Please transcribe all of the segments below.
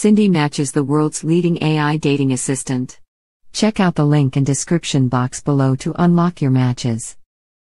Cindy matches the world's leading AI dating assistant. Check out the link in description box below to unlock your matches.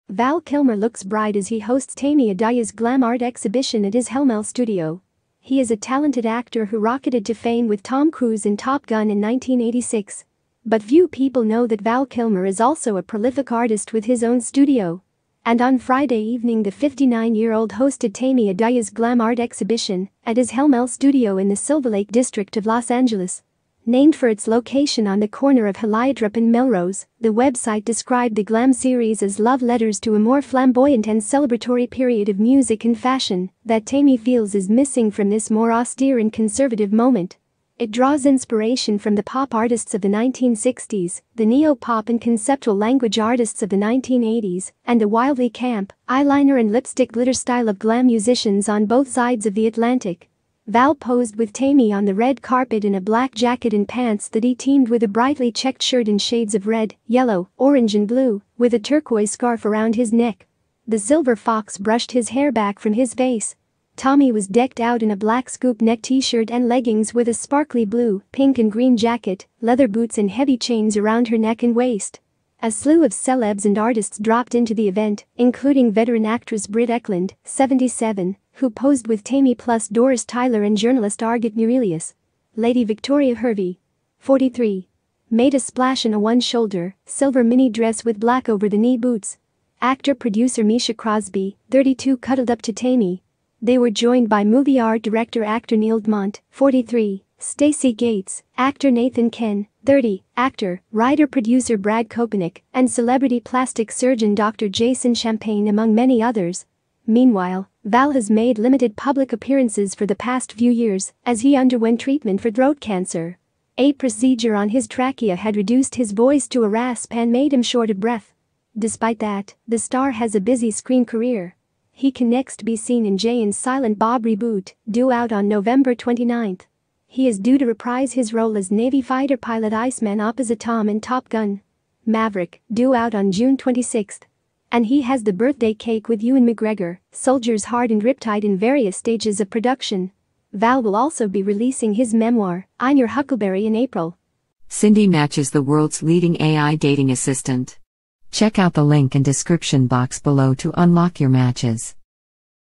Val Kilmer looks bright as he hosts Tammy Adaya's glam art exhibition at his Helmel studio. He is a talented actor who rocketed to fame with Tom Cruise in Top Gun in 1986. But few people know that Val Kilmer is also a prolific artist with his own studio. And on Friday evening the 59-year-old hosted Tammy Adaya's glam art exhibition at his Helmel studio in the Silver Lake district of Los Angeles. Named for its location on the corner of Heliodrop and Melrose, the website described the glam series as love letters to a more flamboyant and celebratory period of music and fashion that Tammy feels is missing from this more austere and conservative moment. It draws inspiration from the pop artists of the 1960s, the neo-pop and conceptual language artists of the 1980s, and the wildly camp, eyeliner and lipstick glitter style of glam musicians on both sides of the Atlantic. Val posed with Tammy on the red carpet in a black jacket and pants that he teamed with a brightly checked shirt in shades of red, yellow, orange and blue, with a turquoise scarf around his neck. The silver fox brushed his hair back from his face, Tommy was decked out in a black scoop-neck t-shirt and leggings with a sparkly blue, pink and green jacket, leather boots and heavy chains around her neck and waist. A slew of celebs and artists dropped into the event, including veteran actress Britt Eklund, 77, who posed with Tammy plus Doris Tyler and journalist Argit Murelius. Lady Victoria Hervey, 43, made a splash in a one-shoulder, silver mini dress with black over-the-knee boots. Actor-producer Misha Crosby, 32 cuddled up to Tammy, they were joined by movie art director actor Neil Mont, 43, Stacey Gates, actor Nathan Ken, 30, actor, writer-producer Brad Kopenick, and celebrity plastic surgeon Dr. Jason Champagne among many others. Meanwhile, Val has made limited public appearances for the past few years as he underwent treatment for throat cancer. A procedure on his trachea had reduced his voice to a rasp and made him short of breath. Despite that, the star has a busy screen career. He can next be seen in Jay and Silent Bob reboot, due out on November 29. He is due to reprise his role as Navy fighter pilot Iceman opposite Tom in Top Gun. Maverick, due out on June 26. And he has the birthday cake with Ewan McGregor, Soldier's Heart and Riptide in various stages of production. Val will also be releasing his memoir, I'm Your Huckleberry in April. Cindy matches the world's leading AI dating assistant. Check out the link in description box below to unlock your matches.